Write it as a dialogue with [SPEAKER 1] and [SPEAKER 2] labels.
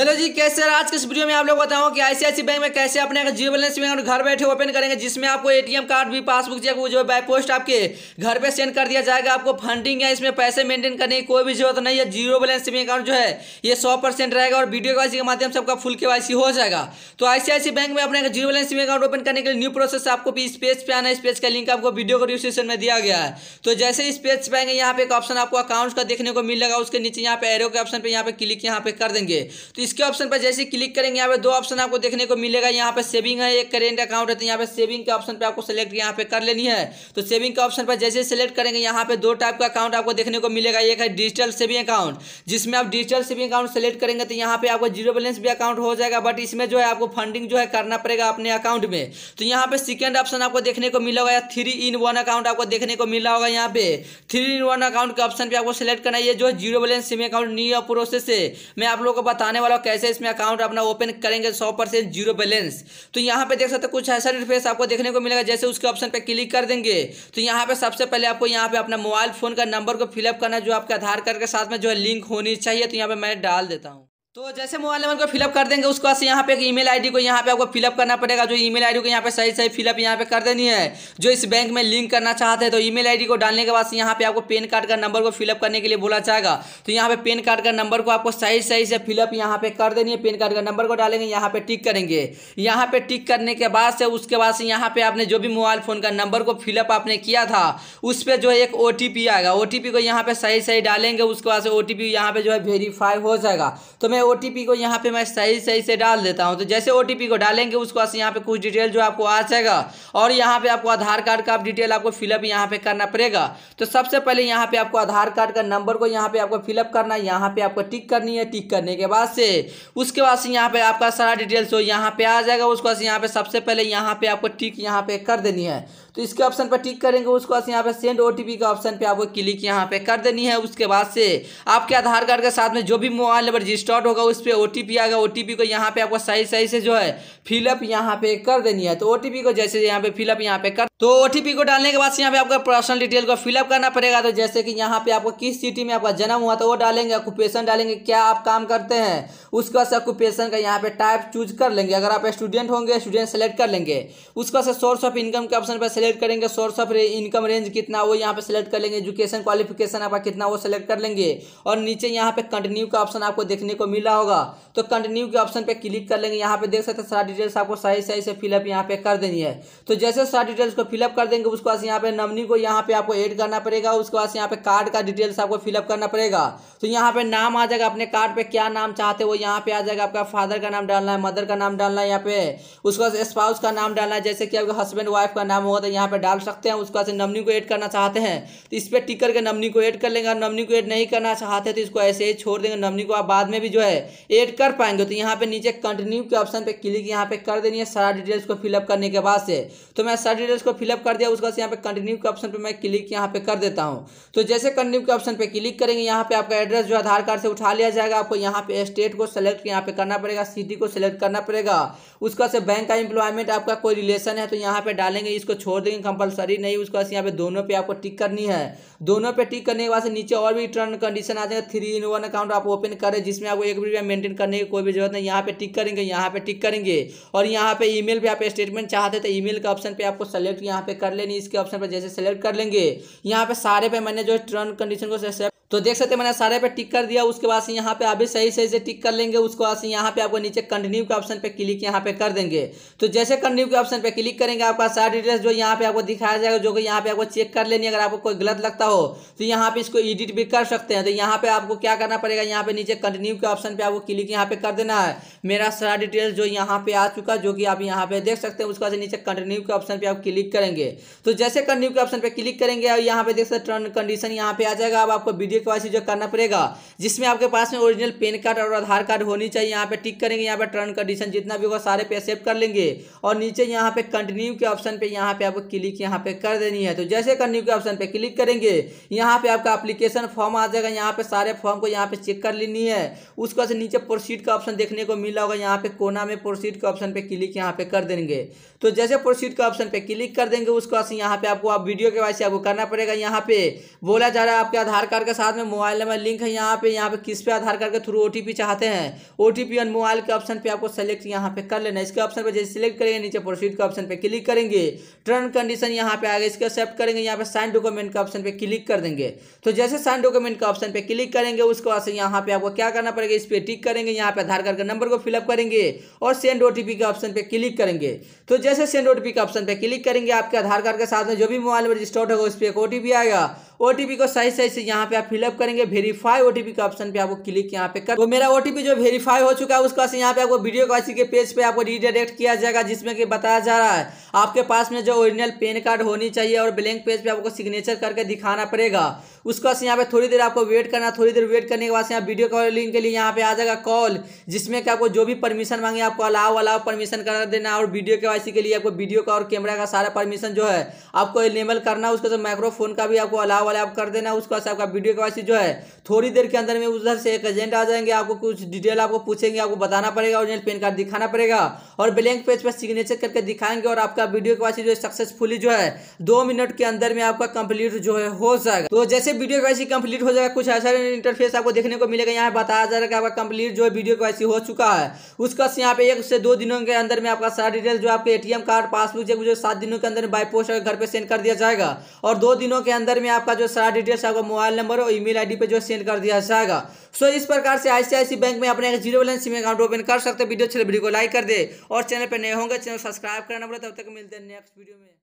[SPEAKER 1] hello जी कैसे आज के इस वीडियो में आप लोग बताऊं कि आईसीआईसी बैंक में कैसे अपने जीरो बैलेंस अकाउंट घर बैठे ओपन करेंगे जिसमें आपको एटीएम कार्ड भी पासबुक चेक जो है बाई पोस्ट आपके घर पे सेंड कर दिया जाएगा आपको फंडिंग या इसमें पैसे मेंटेन करने की कोई भी जरूरत नहीं है जीरो बैलेंस बैंक अकाउंट जो है ये सौ रहेगा और वीडियो के के माध्यम से आपका फुल के हो जाएगा तो आईसीआईसी बैंक में अपने zero balance bank account open करने के लिए न्यू प्रोसेस आपको इस पेज पे आना इस पेज का लिंक आपको वीडियो को डिस्क्रिप्शन में दिया गया है तो जैसे इस पेज पर आएंगे यहाँ पे एक ऑप्शन आपको अकाउंट का देखने को मिलेगा उसके नीचे यहाँ पे एरो के ऑप्शन पर यहाँ पे क्लिक यहाँ पे कर देंगे तो इसके ऑप्शन पर जैसे क्लिक करेंगे यहाँ पे दो ऑप्शन आपको देखने को मिलेगा यहाँ पे सेविंग है एक करेंट अकाउंट है तो यहाँ पे सेविंग के ऑप्शन पे आपको सेलेक्ट यहाँ पे कर लेनी है तो सेविंग के ऑप्शन पर जैसे सेलेक्ट करेंगे यहाँ पे दो टाइप का अकाउंट आपको देखने को मिलेगा एक है डिजिटल सेविंग अकाउंट जिसमें आप डिजिटल सेविंग अकाउंट सेलेक्ट करेंगे तो यहाँ पे आपको जीरो बैलेंस भी अकाउंट हो जाएगा बट इसमें जो है आपको फंडिंग जो है करना पड़ेगा अपने अकाउंट में तो यहाँ पे सेकेंड ऑप्शन आपको देखने को मिला होगा या थ्री इन वन अकाउंट आपको देखने को मिला होगा यहाँ पे थ्री इन वन अकाउंट के ऑप्शन पर आपको सेलेक्ट करना है जो zero balance saving account new process है मैं आप लोगों को बताने वाला और कैसे इसमें अकाउंट अपना ओपन करेंगे सौ परसेंट जीरो बैलेंस तो यहाँ पे देख सकते हैं कुछ ऐसा इंटरफेस आपको देखने को मिलेगा जैसे उसके ऑप्शन पे क्लिक कर देंगे तो यहाँ पे सबसे पहले आपको यहाँ पे अपना मोबाइल फोन का नंबर को फिलअप करना जो आपके आधार कार्ड के साथ में जो है लिंक होनी चाहिए तो यहाँ पे मैं डाल देता हूँ तो जैसे मोबाइल नंबर को फिलअप कर देंगे उसके बाद यहाँ पे एक ईमेल आईडी को यहाँ पे आपको फिलअप करना पड़ेगा जो ईमेल आईडी को यहाँ पे सही सही फिलअप यहाँ पे कर देनी है जो इस बैंक में लिंक करना चाहते हैं तो ईमेल आईडी को डालने के बाद यहाँ पे आपको पेन कार्ड का नंबर को फिलअप करने के लिए बोला जाएगा तो यहाँ पे पेन कार्ड का नंबर को आपको सही सही से फिलअप यहाँ पे कर देनी है पेन कार्ड का नंबर को डालेंगे यहाँ पे टिक करेंगे यहाँ पे टिक करने के बाद से उसके बाद से यहाँ पे आपने जो भी मोबाइल फोन का नंबर को फिलअप आपने किया था उस पर जो है एक ओ आएगा ओ को यहाँ पे सही सही डालेंगे उसके बाद से ओ टी यहाँ पे जो है वेरीफाई हो जाएगा तो मैं ओ को यहाँ पे मैं सही सही से डाल देता हूँ तो जैसे ओ को डालेंगे उसको बाद यहाँ पे कुछ डिटेल जो आपको आ जाएगा और यहाँ पे आपको आधार कार्ड का डिटेल आपको फिलअप यहाँ पे करना पड़ेगा तो सबसे पहले यहाँ पे आपको आधार कार्ड का नंबर को यहाँ पे आपको फिलअप करना है यहाँ पे आपको टिक करनी है टिक करने के बाद से उसके बाद से यहाँ पे आपका सारा डिटेल्स हो यहाँ पे आ जाएगा उसके बाद यहाँ पे सबसे पहले यहाँ पे आपको टिक यहाँ पे कर देनी है तो इसके ऑप्शन पर टिक करेंगे उसके बाद यहाँ पे सेंड ओ के ऑप्शन पे आपको क्लिक यहाँ पे कर देनी है उसके बाद से आपके आधार कार्ड के साथ में जो भी मोबाइल नंबर रजिस्टर्ड होगा होगा उस पर ओ आएगा ओ को यहाँ पे आपको सही सही से जो है फिलअप यहाँ पे कर देनी है तो ओ को जैसे यहाँ पे फिलअप यहाँ पे कर तो ओ को डालने के बाद यहाँ पे आपका पर्सनल डिटेल को फिलअप करना पड़ेगा तो जैसे कि यहाँ पे आपको किस सिटी में आपका जन्म हुआ तो वो डालेंगे ऑक्यूपेशन डालेंगे क्या आप काम करते हैं उसका से ऑक्यूपेशन का यहाँ पे टाइप चूज कर लेंगे अगर आप स्टूडेंट होंगे स्टूडेंट सेलेक्ट कर लेंगे उसका से सोर्स ऑफ इनकम के ऑप्शन पर सेलेक्ट करेंगे सोर्स ऑफ इनकम रेंज कितना वो यहाँ पे सेलेक्ट कर लेंगे एजुकेशन क्वालिफिकेशन आपका कितना वो सेलेक्ट कर लेंगे और नीचे यहाँ पे कंटिन्यू का ऑप्शन आपको देखने को मिल मिला होगा तो कंटिन्यू के ऑप्शन पे क्लिक कर लेंगे यहाँ पे देख सकते हैं सारा डिटेल्स आपको सही सही से फिलअप यहाँ पे कर देनी है तो जैसे सारा डिटेल्स को फिलअप कर देंगे उसके बाद यहाँ पे नमनी को यहाँ पे आपको ऐड करना पड़ेगा उसके बाद यहाँ पे कार्ड का डिटेल्स आपको फिलअप करना पड़ेगा तो यहाँ पे नाम आ जाएगा अपने कार्ड पे क्या नाम चाहते वो यहाँ पे आ जाएगा आपका फादर का नाम डालना है मदर का नाम डालना है यहाँ पे उसके बाद स्पाउस का नाम डालना है जैसे कि आपके हस्बैंड वाइफ का नाम होगा तो यहाँ पे डाल सकते हैं उसके बाद नमनी को एड करना चाहते हैं तो इस पर टिक करके नमनी को एड कर लेंगे नमनी को एड नहीं करना चाहते तो इसको ऐसे ही छोड़ देंगे नमनी को आप बाद में भी जो है ऐड कर पाएंगे तो यहाँ पे नीचे कंटिन्यू के ऑप्शन पे क्लिक यहाँ पे कर देनी है सारा डिटेल्स को फिलअप करने के बाद से तो मैं सारा डिटेल्स को फिलअप कर दिया उसके बाद यहाँ पे कंटिन्यू के ऑप्शन पे मैं क्लिक यहाँ पे कर देता हूँ तो जैसे कंटिन्यू के ऑप्शन पे क्लिक करेंगे यहाँ पे आपका एड्रेस जो आधार कार्ड से उठा लिया जाएगा आपको यहाँ पे स्टेट को सिलेक्ट यहाँ पे करना पड़ेगा सिटी को सिलेक्ट करना पड़ेगा उसके बाद से बैंक का इंप्लॉयमेंट आपका कोई रिलेशन है तो यहाँ पे डालेंगे इसको छोड़ देंगे कंपलसरी नहीं उसके बाद यहाँ पे दोनों पे आपको टिक करनी है दोनों पे टिक करने के बाद नीचे और भी टर्न कंडीशन आ जाएगा थ्री इन वन अकाउंट आप ओपन करें जिसमें आपको एक कैटेगरी में मेंटेन करने की कोई भी जरूरत नहीं यहाँ पे टिक करेंगे यहाँ पे टिक करेंगे और यहाँ पे ईमेल पे आप स्टेटमेंट चाहते तो ईमेल के ऑप्शन पे आपको सेलेक्ट यहाँ पे कर लेनी इसके ऑप्शन पर जैसे सेलेक्ट कर लेंगे यहाँ पे सारे पे मैंने जो टर्न कंडीशन को सेलेक्ट तो देख सकते हैं मैंने सारे पे टिक कर दिया उसके बाद से यहाँ पे आप भी सही सही से टिक कर लेंगे उसके बाद से यहाँ पे आपको नीचे कंटिन्यू के ऑप्शन पे क्लिक यहाँ पे कर देंगे तो जैसे कंटिन्यू के ऑप्शन पे क्लिक करेंगे आपका सारा डिटेल्स जो यहाँ पे आपको दिखाया जाएगा जो कि यहाँ पे आपको चेक कर लेनी अगर आपको कोई गलत लगता हो तो यहाँ पे इसको एडिट भी कर सकते हैं तो यहाँ पे आपको क्या करना पड़ेगा यहाँ पे नीचे कंटिन्यू के ऑप्शन पे आपको क्लिक यहाँ पे कर देना है मेरा सारा डिटेल्स जो यहाँ पे आ चुका जो कि आप यहाँ पे देख सकते हैं उसके बाद नीचे कंटिन्यू के ऑप्शन पे आप क्लिक करेंगे तो जैसे कंटिन्यू के ऑप्शन पे क्लिक करेंगे यहाँ पे देख सकते टर्न कंडीशन यहाँ पे आ जाएगा अब आपको वीडियो ये के जो करना पड़ेगा जिसमें आपके पास में ओरिजिनल पेन कार्ड और आधार कार्ड होनी चाहिए यहाँ पे टिक करेंगे यहाँ पे टर्न कंडीशन जितना भी होगा सारे पे एक्सेप्ट कर लेंगे और नीचे यहाँ पे कंटिन्यू के ऑप्शन पे यहाँ पे आपको क्लिक यहाँ पे कर देनी है तो जैसे कंटिन्यू के ऑप्शन पे क्लिक करेंगे यहाँ पे आपका अप्लीकेशन फॉर्म आ जाएगा यहाँ पे सारे फॉर्म को यहाँ पे चेक कर लेनी है उसके बाद नीचे प्रोसीड का ऑप्शन देखने को मिला होगा यहाँ पे कोना में प्रोसीड के ऑप्शन पे क्लिक यहाँ पे कर देंगे तो जैसे प्रोसीड के ऑप्शन पे क्लिक कर देंगे उसके बाद यहाँ पे आपको आप वीडियो के वाइस आपको करना पड़ेगा यहाँ पे बोला जा रहा है आपके आधार कार्ड के साथ साथ में मोबाइल नंबर लिंक है यहाँ पे यहाँ पे किस पे आधार कार्ड के थ्रू ओटीपी चाहते हैं ओटीपी और मोबाइल के ऑप्शन पे आपको सेलेक्ट यहाँ पे कर लेना इसके ऑप्शन पे जैसे सिलेक्ट करेंगे नीचे प्रोसीड के ऑप्शन पे क्लिक करेंगे टर्न कंडीशन यहाँ पे आएगा इसके एक्सेप्ट करेंगे यहाँ पे साइन डॉक्यूमेंट के ऑप्शन पे क्लिक कर देंगे तो जैसे साइन डॉक्यूमेंट के ऑप्शन पे क्लिक करेंगे उसके बाद से यहाँ पे आपको क्या करना पड़ेगा इस पर टिक करेंगे यहाँ पे आधार कार्ड का नंबर को फिलअप करेंगे और सेंड ओ के ऑप्शन पे क्लिक करेंगे तो जैसे सेंड ओ के ऑप्शन पे क्लिक करेंगे आपके आधार कार्ड के साथ में जो भी मोबाइल में रजिस्टर्ड होगा उस पर एक ओ आएगा ओ को सही सही से यहाँ पे आप फिलअप करेंगे वेरीफाई ओ के ऑप्शन पे आपको क्लिक यहाँ पे कर तो मेरा ओ जो वेरीफाई हो चुका है उसका बाद यहाँ पे आपको वीडियो कॉसी के पेज पे आपको रीडायरेक्ट किया जाएगा जिसमें कि बताया जा रहा है आपके पास में जो ओरिजिनल पेन कार्ड होनी चाहिए और ब्लैंक पेज पे आपको सिग्नेचर करके दिखाना पड़ेगा उसका बाद यहाँ पे थोड़ी देर आपको वेट करना थोड़ी देर वेट करने के बाद यहाँ वीडियो कॉलिंग के लिए यहाँ पे आ जाएगा कॉल जिसमें कि आपको जो भी परमिशन मांगे आपको अलाव अलाव परमिशन कर देना और वीडियो के के लिए आपको वीडियो का और कैमरा का सारा परमिशन जो है आपको इनेबल करना उसके साथ माइक्रोफोन का भी आपको अलाव वाले आप कर देना उसके बाद आपका वीडियो के बाद जो है थोड़ी देर के अंदर में उधर से एक एजेंट आ जाएंगे आपको कुछ डिटेल आपको पूछेंगे आपको बताना पड़ेगा ओरिजिनल पेन कार्ड दिखाना पड़ेगा और ब्लैंक पेज पर सिग्नेचर करके दिखाएंगे और आपका वीडियो के बाद जो है सक्सेसफुली जो है दो मिनट के अंदर में आपका कंप्लीट जो है हो जाएगा तो जैसे वीडियो के कैसी कंप्लीट हो जाएगा कुछ ऐसा इंटरफेस आपको देखने को मिलेगा यहाँ बताया जा रहा है आपका कंप्लीट जो है वीडियो के हो चुका है उसका यहाँ पे एक से दो दिनों के अंदर में आपका सारा डिटेल जो आपके एटीएम कार्ड पासबुक जो सात दिनों के अंदर बाई पोस्ट घर पर सेंड कर दिया जाएगा और दो दिनों के अंदर में आपका जो सारा डिटेल्स आपका मोबाइल नंबर और ईमेल आईडी पे जो सेंड कर दिया जाएगा सो इस प्रकार से आईसीआईसी बैंक में अपने जीरो बैलेंस सिम अकाउंट ओपन कर सकते हो वीडियो अच्छे वीडियो को लाइक कर दे और चैनल पर नए होंगे चैनल सब्सक्राइब करना बोले तब तक मिलते हैं नेक्स्ट वीडियो में